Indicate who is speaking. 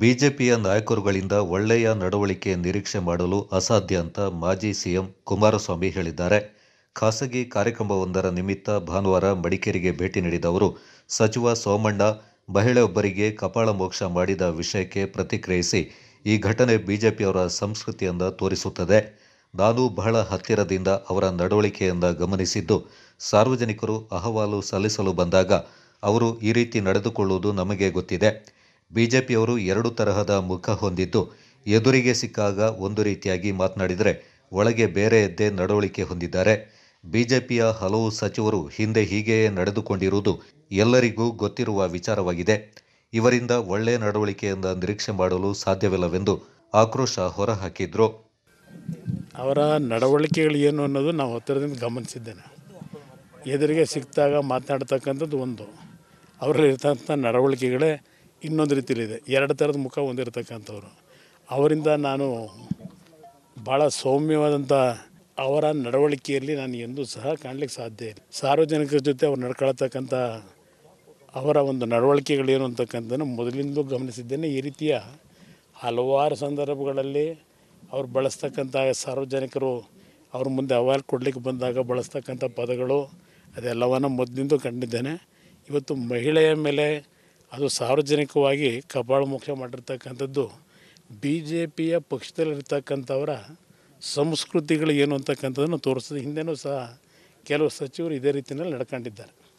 Speaker 1: ಬಿಜೆಪಿಯ ನಾಯಕರುಗಳಿಂದ ಒಳ್ಳೆಯ ನಡವಳಿಕೆ ನಿರೀಕ್ಷೆ ಮಾಡಲು ಅಸಾಧ್ಯ ಅಂತ ಮಾಜಿ ಸಿಎಂ ಕುಮಾರಸ್ವಾಮಿ ಹೇಳಿದ್ದಾರೆ ಖಾಸಗಿ ಕಾರ್ಯಕ್ರಮವೊಂದರ ನಿಮಿತ್ತ ಭಾನುವಾರ ಮಡಿಕೇರಿಗೆ ಭೇಟಿ ನೀಡಿದ ಅವರು ಸಚಿವ ಸೋಮಣ್ಣ ಮಹಿಳೆಯೊಬ್ಬರಿಗೆ ಕಪಾಳ ಮೋಕ್ಷ ಮಾಡಿದ ವಿಷಯಕ್ಕೆ ಪ್ರತಿಕ್ರಿಯಿಸಿ ಈ ಘಟನೆ ಬಿಜೆಪಿಯವರ ಸಂಸ್ಕೃತಿಯಿಂದ ತೋರಿಸುತ್ತದೆ ನಾನು ಬಹಳ ಹತ್ತಿರದಿಂದ ಅವರ ನಡವಳಿಕೆಯಿಂದ ಗಮನಿಸಿದ್ದು ಸಾರ್ವಜನಿಕರು ಅಹವಾಲು ಸಲ್ಲಿಸಲು ಬಂದಾಗ ಅವರು ಈ ರೀತಿ ನಡೆದುಕೊಳ್ಳುವುದು ನಮಗೆ ಗೊತ್ತಿದೆ ಬಿಜೆಪಿಯವರು ಎರಡು ತರಹದ ಮುಖ ಹೊಂದಿದ್ದು ಎದುರಿಗೆ ಸಿಕ್ಕಾಗ ಒಂದು ರೀತಿಯಾಗಿ ಮಾತನಾಡಿದರೆ ಒಳಗೆ ಬೇರೆ ಎದ್ದೇ ನಡವಳಿಕೆ ಹೊಂದಿದ್ದಾರೆ ಬಿಜೆಪಿಯ ಹಲವು ಸಚಿವರು ಹಿಂದೆ ಹೀಗೆಯೇ ನಡೆದುಕೊಂಡಿರುವುದು ಎಲ್ಲರಿಗೂ ಗೊತ್ತಿರುವ ವಿಚಾರವಾಗಿದೆ ಇವರಿಂದ ಒಳ್ಳೆಯ ನಡವಳಿಕೆಯಿಂದ ನಿರೀಕ್ಷೆ ಮಾಡಲು ಸಾಧ್ಯವಿಲ್ಲವೆಂದು ಆಕ್ರೋಶ ಹೊರಹಾಕಿದ್ರು
Speaker 2: ಅವರ ನಡವಳಿಕೆಗಳು ಏನು ಅನ್ನೋದು ನಾವು ಹತ್ತಿರದಿಂದ ಗಮನಿಸಿದ್ದೇನೆ ಎದುರಿಗೆ ಸಿಕ್ಕಿದಾಗ ಮಾತನಾಡ್ತಕ್ಕಂಥದ್ದು ಒಂದು ಅವರಲ್ಲಿರ್ತಕ್ಕಂಥ ನಡವಳಿಕೆಗಳೇ ಇನ್ನೊಂದು ರೀತಿಯಲ್ಲಿದೆ ಎರಡು ಥರದ ಮುಖ ಹೊಂದಿರತಕ್ಕಂಥವ್ರು ಅವರಿಂದ ನಾನು ಭಾಳ ಸೌಮ್ಯವಾದಂಥ ಅವರ ನಡವಳಿಕೆಯಲ್ಲಿ ನಾನು ಎಂದೂ ಸಹ ಕಾಣಲಿಕ್ಕೆ ಸಾಧ್ಯ ಇಲ್ಲ ಸಾರ್ವಜನಿಕರ ಜೊತೆ ಅವ್ರು ನಡ್ಕೊಳ್ತಕ್ಕಂಥ ಅವರ ಒಂದು ನಡವಳಿಕೆಗಳೇನು ಅಂತಕ್ಕಂಥದ್ದನ್ನು ಮೊದಲಿಂದ ಗಮನಿಸಿದ್ದೇನೆ ಈ ರೀತಿಯ ಹಲವಾರು ಸಂದರ್ಭಗಳಲ್ಲಿ ಅವ್ರು ಬಳಸ್ತಕ್ಕಂಥ ಸಾರ್ವಜನಿಕರು ಅವ್ರ ಮುಂದೆ ಅವಾಲ್ ಕೊಡಲಿಕ್ಕೆ ಬಂದಾಗ ಬಳಸ್ತಕ್ಕಂಥ ಪದಗಳು ಅದೆಲ್ಲವನ್ನು ಮೊದಲಿಂದ ಕಂಡಿದ್ದೇನೆ ಇವತ್ತು ಮಹಿಳೆಯ ಮೇಲೆ ಅದು ಸಾರ್ವಜನಿಕವಾಗಿ ಕಪಾಳಮೋಕ್ಷ ಮಾಡಿರ್ತಕ್ಕಂಥದ್ದು ಬಿ ಜೆ ಪಿಯ ಪಕ್ಷದಲ್ಲಿರ್ತಕ್ಕಂಥವರ ಸಂಸ್ಕೃತಿಗಳು ಏನು ಅಂತಕ್ಕಂಥದ್ದನ್ನು ತೋರಿಸ್ತದೆ ಹಿಂದೆಯೂ ಸಹ ಕೆಲವು ಸಚಿವರು ಇದೇ ರೀತಿಯಲ್ಲಿ ನಡ್ಕೊಂಡಿದ್ದಾರೆ